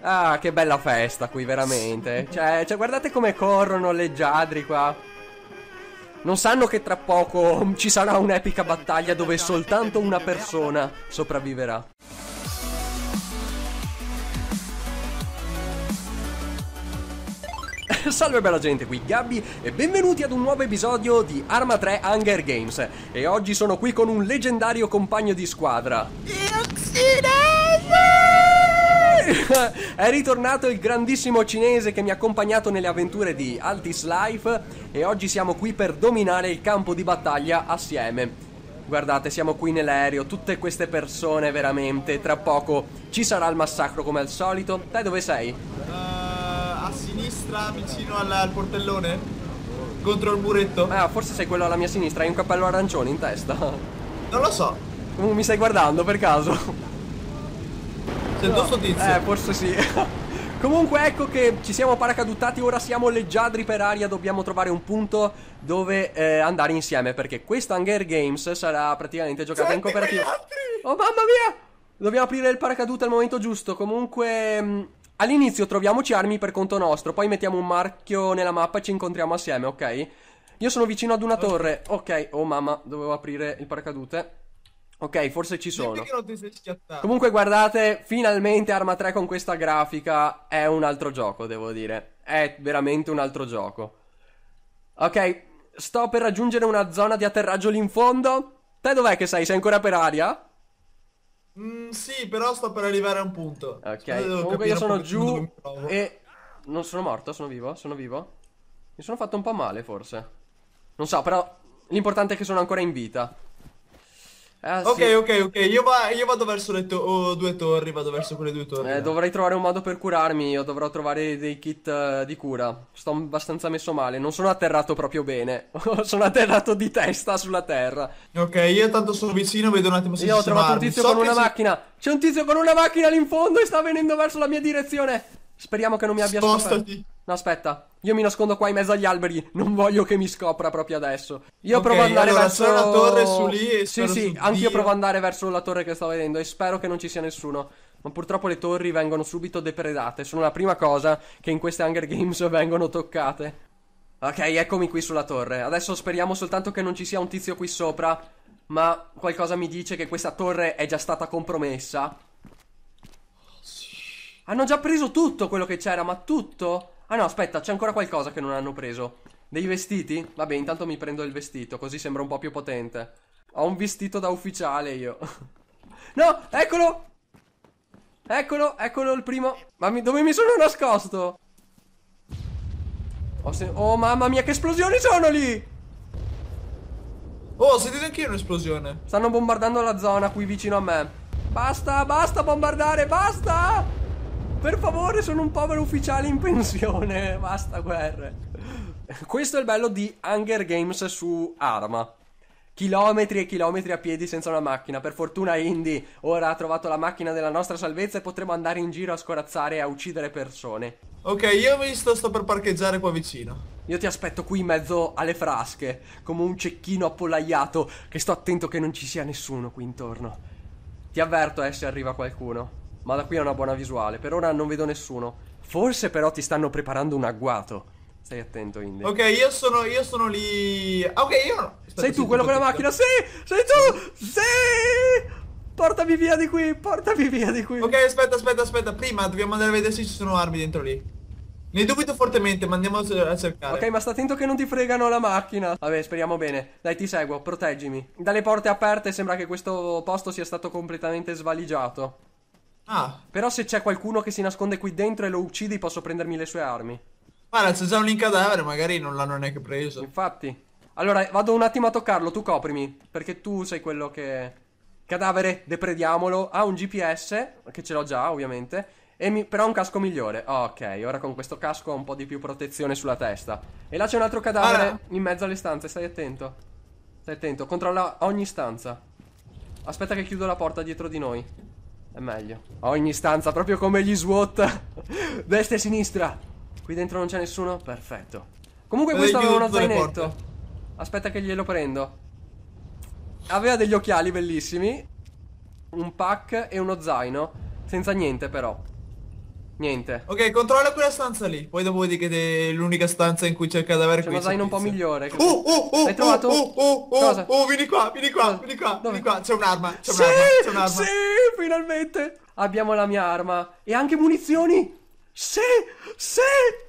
Ah, che bella festa qui, veramente. Cioè, cioè guardate come corrono leggiadri qua. Non sanno che tra poco ci sarà un'epica battaglia dove soltanto una persona sopravviverà. Salve bella gente, qui Gabby e benvenuti ad un nuovo episodio di Arma 3 Hunger Games. E oggi sono qui con un leggendario compagno di squadra. Ioxide! è ritornato il grandissimo cinese che mi ha accompagnato nelle avventure di Altis Life e oggi siamo qui per dominare il campo di battaglia assieme. Guardate, siamo qui nell'aereo, tutte queste persone veramente, tra poco ci sarà il massacro come al solito. Te dove sei? Uh, a sinistra, vicino al, al portellone, contro il muretto. Ah, forse sei quello alla mia sinistra, hai un cappello arancione in testa. Non lo so. mi stai guardando per caso? Sento no. il tizio? Eh, forse sì. Comunque ecco che ci siamo paracadutati, ora siamo leggiadri per aria, dobbiamo trovare un punto dove eh, andare insieme perché questa Hunger Games sarà praticamente giocata in cooperativa. Oh mamma mia! Dobbiamo aprire il paracadute al momento giusto, comunque mm, all'inizio troviamoci armi per conto nostro, poi mettiamo un marchio nella mappa e ci incontriamo assieme, ok? Io sono vicino ad una torre, ok, oh mamma, dovevo aprire il paracadute. Ok, forse ci sono. Comunque, guardate, finalmente Arma 3 con questa grafica è un altro gioco, devo dire. È veramente un altro gioco. Ok, sto per raggiungere una zona di atterraggio lì in fondo. Te dov'è che sei? Sei ancora per aria? Mm, sì, però sto per arrivare a un punto. Ok, comunque io sono giù e... Non sono morto, sono vivo, sono vivo. Mi sono fatto un po' male, forse. Non so, però l'importante è che sono ancora in vita. Ah, ok, sì. ok, ok. Io, va, io vado verso le to oh, due torri. Vado verso quelle due torri. Eh, no. Dovrei trovare un modo per curarmi. Io dovrò trovare dei kit uh, di cura. Sto abbastanza messo male. Non sono atterrato proprio bene. sono atterrato di testa sulla terra. Ok, io tanto sono vicino. Vedo un attimo se Io ho trovato un tizio so con una si... macchina. C'è un tizio con una macchina lì in fondo e sta venendo verso la mia direzione. Speriamo che non mi abbia Spostati. Scoperto. No, aspetta. Io mi nascondo qua in mezzo agli alberi. Non voglio che mi scopra proprio adesso. Io okay, provo ad andare allora verso. la torre su lì. E sì, sì, Anch'io provo ad andare verso la torre che sto vedendo. E spero che non ci sia nessuno. Ma purtroppo le torri vengono subito depredate. Sono la prima cosa che in queste Hunger Games vengono toccate. Ok, eccomi qui sulla torre. Adesso speriamo soltanto che non ci sia un tizio qui sopra. Ma qualcosa mi dice che questa torre è già stata compromessa. Oh, Hanno già preso tutto quello che c'era, ma tutto? Ah no, aspetta, c'è ancora qualcosa che non hanno preso. Dei vestiti? Vabbè, intanto mi prendo il vestito, così sembra un po' più potente. Ho un vestito da ufficiale io. no, eccolo! Eccolo, eccolo il primo. Ma mi, dove mi sono nascosto? Oh, oh, mamma mia, che esplosioni sono lì! Oh, ho sentito anch'io un'esplosione. Stanno bombardando la zona qui vicino a me. Basta, basta bombardare, basta! Per favore, sono un povero ufficiale in pensione. Basta guerre. Questo è il bello di Hunger Games su Arma. Chilometri e chilometri a piedi senza una macchina. Per fortuna Indy ora ha trovato la macchina della nostra salvezza e potremo andare in giro a scorazzare e a uccidere persone. Ok, io ho visto, sto per parcheggiare qua vicino. Io ti aspetto qui in mezzo alle frasche, come un cecchino appollaiato, che sto attento che non ci sia nessuno qui intorno. Ti avverto, eh, se arriva qualcuno ma da qui è una buona visuale. Per ora non vedo nessuno. Forse però ti stanno preparando un agguato. Stai attento, Indy. Ok, io sono, io sono lì. Ah, ok, io no. Aspetta, sei tu quello con la macchina? Sì! Sei tu! Sì! Portami via di qui, portami via di qui. Ok, aspetta, aspetta, aspetta. Prima dobbiamo andare a vedere se ci sono armi dentro lì. Ne dubito fortemente, ma andiamo a cercare. Ok, ma sta attento che non ti fregano la macchina. Vabbè, speriamo bene. Dai, ti seguo, proteggimi. Dalle porte aperte sembra che questo posto sia stato completamente svaligiato. Ah. Però se c'è qualcuno che si nasconde qui dentro e lo uccidi posso prendermi le sue armi. Guarda, c'è già un link cadavere, magari non l'hanno neanche preso. Infatti. Allora, vado un attimo a toccarlo, tu coprimi. Perché tu sei quello che... Cadavere, deprediamolo. Ha un GPS, che ce l'ho già, ovviamente. E mi... Però ha un casco migliore. Ok, ora con questo casco ho un po' di più protezione sulla testa. E là c'è un altro cadavere allora. in mezzo alle stanze, stai attento. Stai attento, controlla ogni stanza. Aspetta che chiudo la porta dietro di noi. È meglio. Ogni stanza, proprio come gli SWAT. Destra e sinistra. Qui dentro non c'è nessuno? Perfetto. Comunque eh, questo aveva uno zainetto. Aspetta che glielo prendo. Aveva degli occhiali bellissimi. Un pack e uno zaino. Senza niente però. Niente. Ok, controlla quella stanza lì. Poi dopo vedi che è l'unica stanza in cui c'è il cadavere avere C'è una zaina un po' migliore. Oh, oh, oh, Hai trovato? Oh, oh, oh, Cosa? oh, vieni qua, vieni qua, vieni qua, Dove? vieni qua. C'è un'arma, c'è sì, un'arma, c'è un'arma. Sì, finalmente. Abbiamo la mia arma. E anche munizioni. Sì, sì,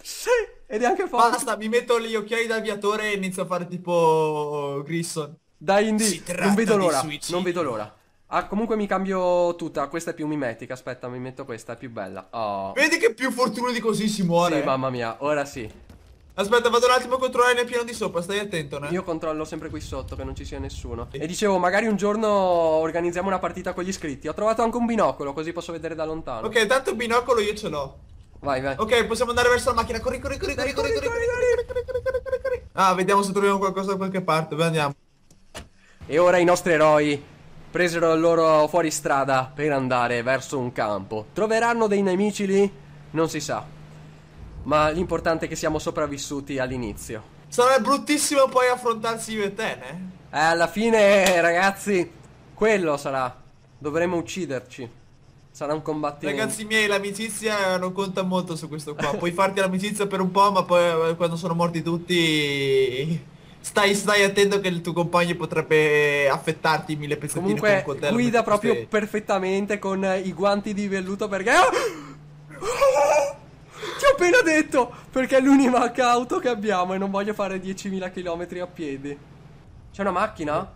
sì. Ed è anche forte. Basta, mi metto gli occhiali da aviatore e inizio a fare tipo Grisson. Dai Indy, non vedo l'ora, non vedo l'ora. Ah, comunque mi cambio tutta. Questa è più mimetica. Aspetta, mi metto questa, è più bella. Oh. Vedi che più fortuna di così si muore. Sì, mamma mia, ora sì. Aspetta, vado un attimo a controllare nel piano di sopra, stai attento, eh. Io controllo sempre qui sotto, che non ci sia nessuno. E dicevo, magari un giorno organizziamo una partita con gli iscritti. Ho trovato anche un binocolo, così posso vedere da lontano. Ok, tanto il binocolo io ce l'ho. Vai, vai. Ok, possiamo andare verso la macchina. Corri, corri, corri, corri, corri, corri, corri, corri, corri, corri, corri, corri. Ah, vediamo se troviamo qualcosa da qualche parte. Beh, andiamo. E ora i nostri eroi presero il loro fuoristrada per andare verso un campo. Troveranno dei nemici lì? Non si sa. Ma l'importante è che siamo sopravvissuti all'inizio. Sarà bruttissimo poi affrontarsi io e te, ne? Eh, alla fine, ragazzi, quello sarà. Dovremo ucciderci. Sarà un combattimento. Ragazzi miei, l'amicizia non conta molto su questo qua. Puoi farti l'amicizia per un po', ma poi eh, quando sono morti tutti... Stai, stai attento che il tuo compagno potrebbe affettarti mille pezzettini Comunque, con un coltello. guida proprio stai... perfettamente con i guanti di velluto perché... Oh! Ti ho appena detto! Perché è l'unica auto che abbiamo e non voglio fare 10.000 km a piedi. C'è una macchina?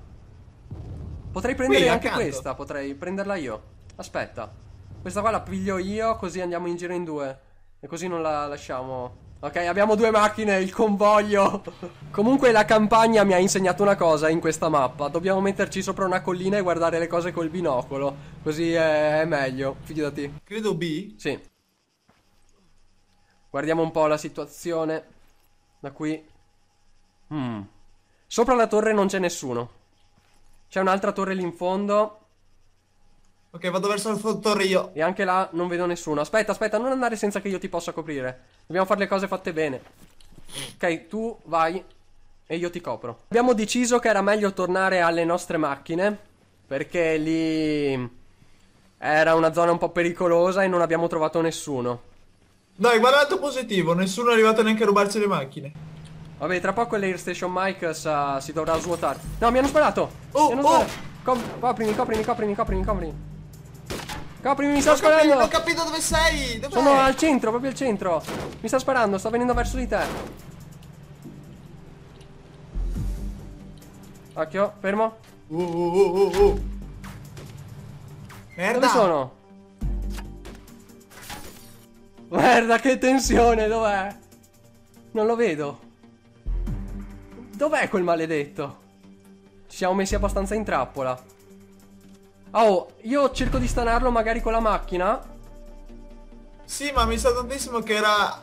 Potrei prendere Qui, anche accanto. questa, potrei prenderla io. Aspetta. Questa qua la piglio io, così andiamo in giro in due. E così non la lasciamo Ok, abbiamo due macchine, il convoglio. Comunque la campagna mi ha insegnato una cosa in questa mappa. Dobbiamo metterci sopra una collina e guardare le cose col binocolo. Così è, è meglio, fidati. Credo B? Sì. Guardiamo un po' la situazione. Da qui. Mm. Sopra la torre non c'è nessuno. C'è un'altra torre lì in fondo. Ok, vado verso il torre io. E anche là non vedo nessuno. Aspetta, aspetta, non andare senza che io ti possa coprire. Dobbiamo fare le cose fatte bene. Ok, tu vai e io ti copro. Abbiamo deciso che era meglio tornare alle nostre macchine perché lì era una zona un po' pericolosa e non abbiamo trovato nessuno. Dai, guarda lato positivo, nessuno è arrivato neanche a rubarci le macchine. Vabbè, tra poco l'Air Station Mike sa, si dovrà svuotare. No, mi hanno sparato! Oh, mi hanno oh! Coprimi, coprimi, coprimi, coprimi, coprimi, coprimi. Coprimi, mi sta sparando! Capito, ho capito dove sei! Dov Sono al centro, proprio al centro! Mi sta sparando, sta venendo verso di te! Occhio, fermo! Uh uh, uh, uh, uh, uh. Merda! Dove sono? Guarda che tensione, dov'è? Non lo vedo. Dov'è quel maledetto? Ci siamo messi abbastanza in trappola. Oh, io cerco di stanarlo magari con la macchina. Sì, ma mi sa tantissimo che era...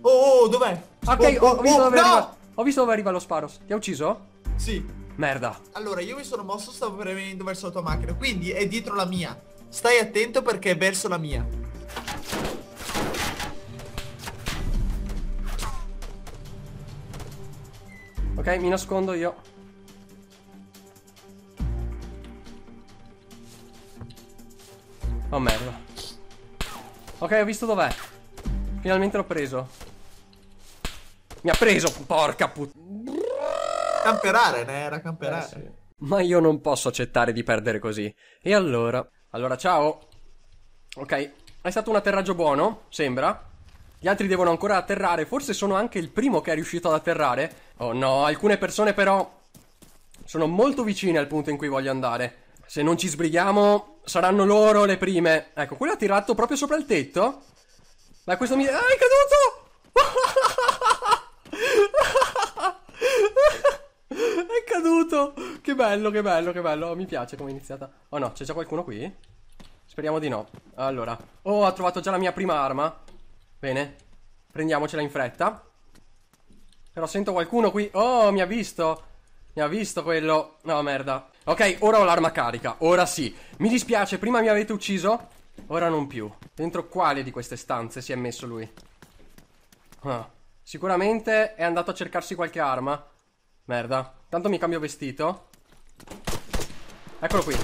Oh, oh, oh dov'è? Ok, oh, ho, oh, visto oh, dove no! arriva... ho visto dove arriva lo Sparos. Ti ha ucciso? Sì. Merda. Allora, io mi sono mosso, stavo venendo verso la tua macchina, quindi è dietro la mia. Stai attento perché è verso la mia. Ok, mi nascondo io. Oh merda Ok ho visto dov'è Finalmente l'ho preso Mi ha preso Porca puttana Camperare ne era camperare eh, sì. Ma io non posso accettare di perdere così E allora Allora ciao Ok È stato un atterraggio buono Sembra gli altri devono ancora atterrare, forse sono anche il primo che è riuscito ad atterrare. Oh no, alcune persone però sono molto vicine al punto in cui voglio andare. Se non ci sbrighiamo, Saranno loro le prime. Ecco, quello ha tirato proprio sopra il tetto. Ma questo mi... Ah, è caduto! è caduto! Che bello, che bello, che bello. Mi piace come è iniziata. Oh no, c'è già qualcuno qui? Speriamo di no. Allora. Oh, ha trovato già la mia prima arma. Bene. Prendiamocela in fretta. Però sento qualcuno qui. Oh, mi ha visto. Mi ha visto quello. No, merda. Ok, ora ho l'arma carica. Ora sì. Mi dispiace, prima mi avete ucciso. Ora non più. Dentro quale di queste stanze si è messo lui? Ah. Sicuramente è andato a cercarsi qualche arma. Merda. Tanto mi cambio vestito. Eccolo qui.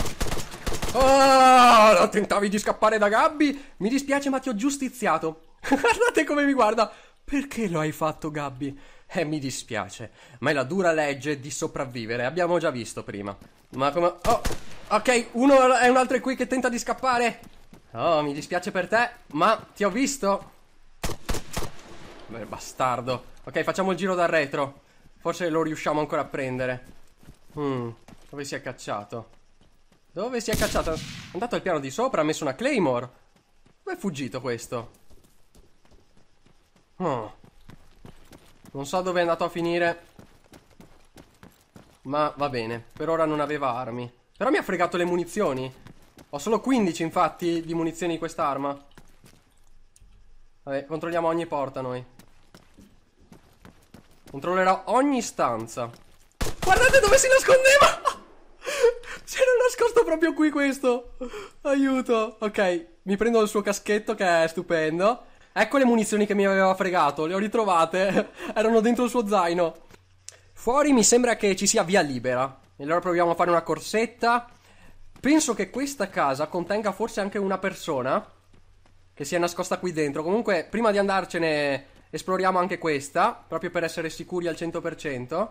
Oh, tentavi di scappare da Gabby. Mi dispiace, ma ti ho giustiziato. Guardate come mi guarda. Perché lo hai fatto, Gabby? Eh, mi dispiace, ma è la dura legge di sopravvivere, abbiamo già visto prima. Ma come... Oh, ok, uno è un altro qui che tenta di scappare. Oh, mi dispiace per te, ma ti ho visto. Beh, bastardo. Ok, facciamo il giro dal retro. Forse lo riusciamo ancora a prendere. Mm, dove si è cacciato? Dove si è cacciato? È andato al piano di sopra, ha messo una claymore. Dove è fuggito questo? Oh. Non so dove è andato a finire. Ma va bene. Per ora non aveva armi. Però mi ha fregato le munizioni. Ho solo 15, infatti, di munizioni di quest'arma. Vabbè, controlliamo ogni porta noi. Controllerò ogni stanza. Guardate dove si nascondeva! si era nascosto proprio qui questo. Aiuto. Ok, mi prendo il suo caschetto che è stupendo. Ecco le munizioni che mi aveva fregato, le ho ritrovate, erano dentro il suo zaino. Fuori mi sembra che ci sia via libera. E allora proviamo a fare una corsetta. Penso che questa casa contenga forse anche una persona che si è nascosta qui dentro. Comunque, prima di andarcene, esploriamo anche questa, proprio per essere sicuri al 100%.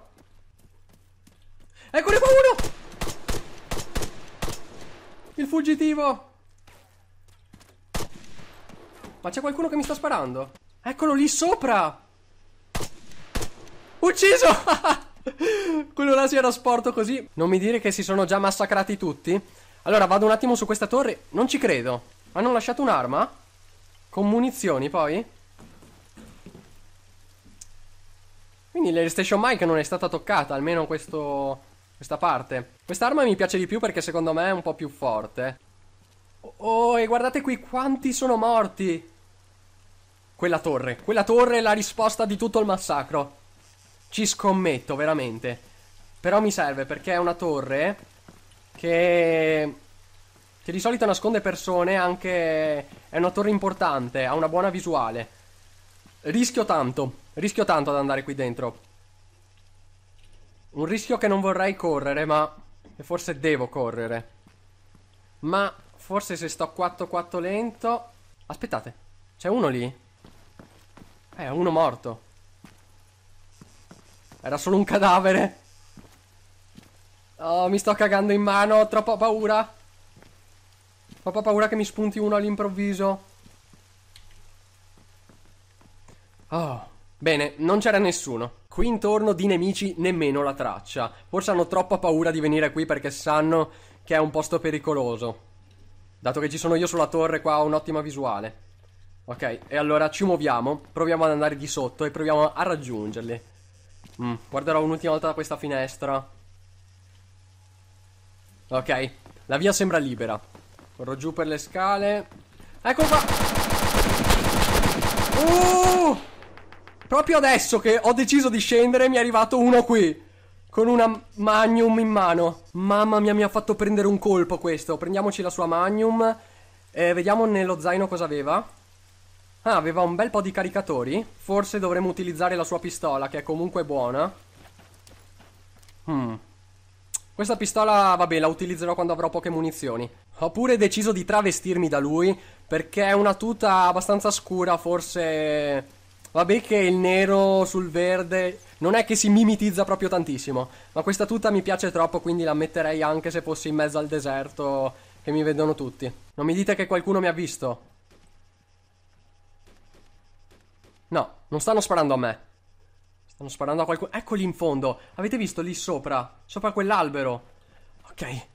Eccone qua uno! Il fuggitivo! Ma c'è qualcuno che mi sta sparando. Eccolo lì sopra. Ucciso! Quello là si era sporto così. Non mi dire che si sono già massacrati tutti. Allora vado un attimo su questa torre. Non ci credo. Hanno lasciato un'arma? Con munizioni poi? Quindi l'Airstation Mike non è stata toccata, almeno questo, questa parte. Quest'arma mi piace di più perché secondo me è un po' più forte. Oh, e guardate qui quanti sono morti. Quella torre. Quella torre è la risposta di tutto il massacro. Ci scommetto, veramente. Però mi serve perché è una torre che... Che di solito nasconde persone, anche... È una torre importante, ha una buona visuale. Rischio tanto. Rischio tanto ad andare qui dentro. Un rischio che non vorrei correre, ma... Forse devo correre. Ma Forse se sto 4-4 lento... Aspettate, c'è uno lì? Eh, uno morto. Era solo un cadavere. Oh, mi sto cagando in mano, ho troppa paura. Ho paura che mi spunti uno all'improvviso. Oh. Bene, non c'era nessuno. Qui intorno di nemici nemmeno la traccia. Forse hanno troppa paura di venire qui perché sanno che è un posto pericoloso. Dato che ci sono io sulla torre qua ho un'ottima visuale. Ok, e allora ci muoviamo, proviamo ad andare di sotto e proviamo a raggiungerli. Mm, guarderò un'ultima volta da questa finestra. Ok, la via sembra libera. Corro giù per le scale. Ecco qua! Uh! Proprio adesso che ho deciso di scendere mi è arrivato uno qui. Con una magnum in mano. Mamma mia, mi ha fatto prendere un colpo questo. Prendiamoci la sua magnum. Eh, vediamo nello zaino cosa aveva. Ah, aveva un bel po' di caricatori. Forse dovremmo utilizzare la sua pistola, che è comunque buona. Hmm. Questa pistola, vabbè, la utilizzerò quando avrò poche munizioni. Ho pure deciso di travestirmi da lui, perché è una tuta abbastanza scura, forse Vabbè che il nero sul verde non è che si mimitizza proprio tantissimo, ma questa tuta mi piace troppo, quindi la metterei anche se fossi in mezzo al deserto che mi vedono tutti. Non mi dite che qualcuno mi ha visto. No, non stanno sparando a me. Stanno sparando a qualcuno. Eccoli in fondo. Avete visto lì sopra? Sopra quell'albero. Ok,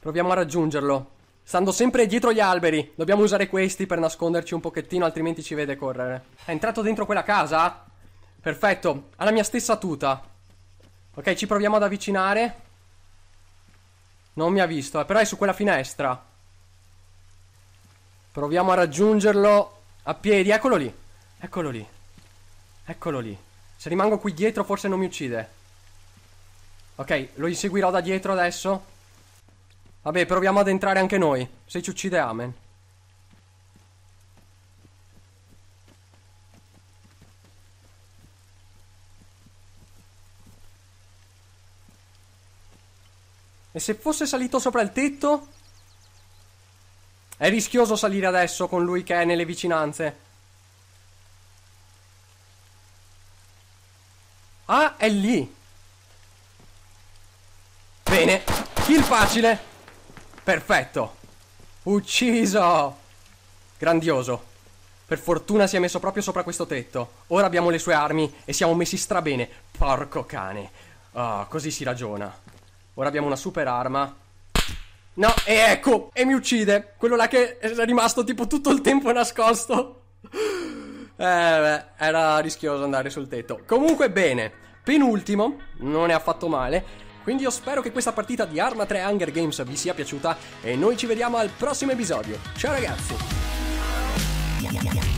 proviamo a raggiungerlo. Stando sempre dietro gli alberi. Dobbiamo usare questi per nasconderci un pochettino, altrimenti ci vede correre. È entrato dentro quella casa? Perfetto, ha la mia stessa tuta. Ok, ci proviamo ad avvicinare. Non mi ha visto, eh, però è su quella finestra. Proviamo a raggiungerlo a piedi. Eccolo lì. Eccolo lì. Eccolo lì. Se rimango qui dietro forse non mi uccide. Ok, lo inseguirò da dietro adesso. Vabbè, proviamo ad entrare anche noi. Se ci uccide Amen. E se fosse salito sopra il tetto? È rischioso salire adesso con lui che è nelle vicinanze. Ah, è lì. Bene. Kill facile. Perfetto. Ucciso. Grandioso. Per fortuna si è messo proprio sopra questo tetto. Ora abbiamo le sue armi e siamo messi strabene. Porco cane. Oh, così si ragiona. Ora abbiamo una super arma. No, e ecco! E mi uccide. Quello là che è rimasto tipo tutto il tempo nascosto. Eh beh, era rischioso andare sul tetto. Comunque bene. Penultimo, non è affatto male. Quindi io spero che questa partita di Arma 3 Hunger Games vi sia piaciuta e noi ci vediamo al prossimo episodio. Ciao ragazzi!